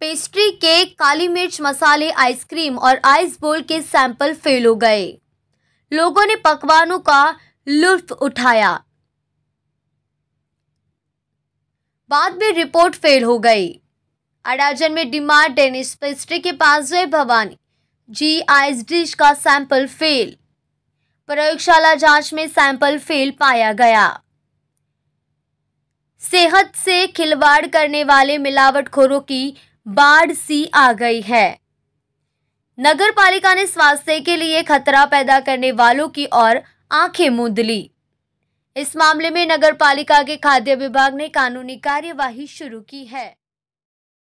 pastry cake काली मिर्च मसाले ice cream और आइस बोल के सैंपल फेल हो गए लोगों ने पकवानों का लुत्फ उठाया बाद में रिपोर्ट फेल हो गई अडाजन में डिमांड डेनिस पेस्ट्री के पास जय भवानी जी आइस डिश का सैंपल फेल प्रयोगशाला जांच में सैंपल फेल पाया गया सेहत से खिलवाड़ करने वाले मिलावटखोरों की बाढ़ सी आ गई है नगर पालिका ने स्वास्थ्य के लिए खतरा पैदा करने वालों की और आंखें मूंद ली इस मामले में नगर पालिका के खाद्य विभाग ने कानूनी कार्यवाही शुरू की है